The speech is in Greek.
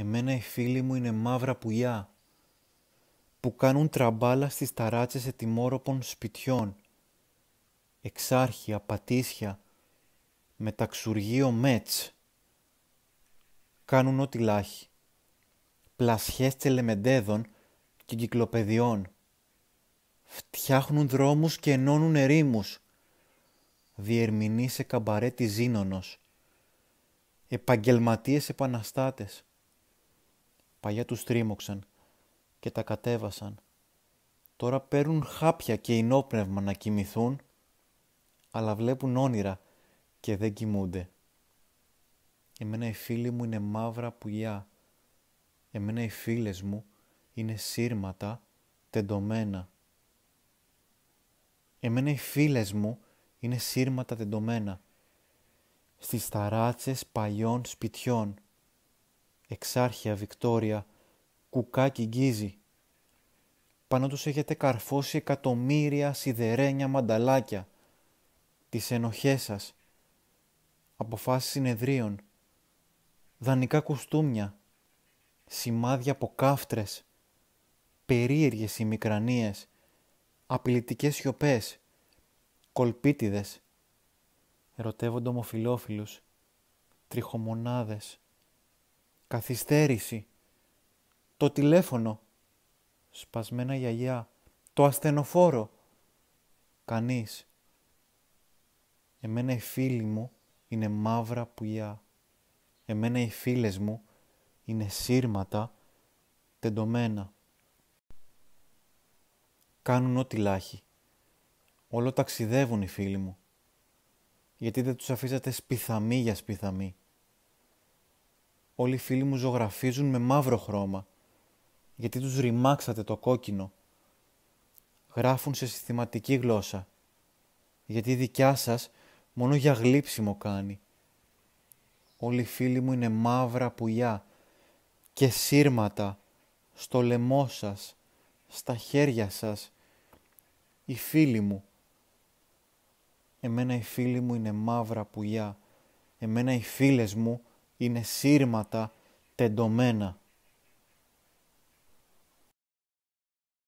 Εμένα οι φίλοι μου είναι μαύρα πουλιά που κάνουν τραμπάλα στις ταράτσες ετοιμόροπων σπιτιών. Εξάρχεια, πατήσια, μεταξουργείο μέτς. Κάνουν ό,τι λάχει. Πλασιές τσελεμεντέδων και κυκλοπαιδιών. Φτιάχνουν δρόμους και ενώνουν ερήμους. Διερμηνεί σε καμπαρέ τη Ζήνωνος. Επαγγελματίες επαναστάτες Παλιά τους τρίμωξαν και τα κατέβασαν. Τώρα παίρνουν χάπια και ενόπνευμα να κοιμηθούν, αλλά βλέπουν όνειρα και δεν κοιμούνται. Εμένα οι φίλοι μου είναι μαύρα πουλιά. Εμένα οι φίλες μου είναι σύρματα τεντωμένα. Εμένα οι φίλες μου είναι σύρματα τεντωμένα στις ταράτσες παλιών σπιτιών εξάρχεια Βικτόρια, κουκάκι γκίζει. Πάνω τους έχετε καρφώσει εκατομμύρια σιδερένια μανταλάκια, τις ενοχές σας, αποφάσεις συνεδρίων, δανικά κουστούμια, σημάδια από κάφτρες, περίεργες ημικρανίες, απειλητικές σιωπές, κολπίτιδες, ερωτεύονται ομοφιλόφιλους, τριχομονάδες, καθυστέρηση, το τηλέφωνο, σπασμένα γιαγιά, το ασθενοφόρο, κανείς. Εμένα οι φίλοι μου είναι μαύρα πουλιά. Εμένα οι φίλες μου είναι σύρματα τεντωμένα. Κάνουν ό,τι λάχει. Όλο ταξιδεύουν οι φίλοι μου. Γιατί δεν τους αφήσατε σπιθαμί για σπιθαμί όλοι οι φίλοι μου ζωγραφίζουν με μαύρο χρώμα, γιατί τους ρημάξατε το κόκκινο. Γράφουν σε συστηματική γλώσσα, γιατί η δικιά σας μόνο για γλύψιμο κάνει. Όλοι οι φίλοι μου είναι μαύρα πουλιά και σύρματα στο λαιμό σας, στα χέρια σας, οι φίλοι μου. Εμένα οι φίλοι μου είναι μαύρα πουλιά, εμένα οι φίλες μου είναι σύρματα τεντωμένα.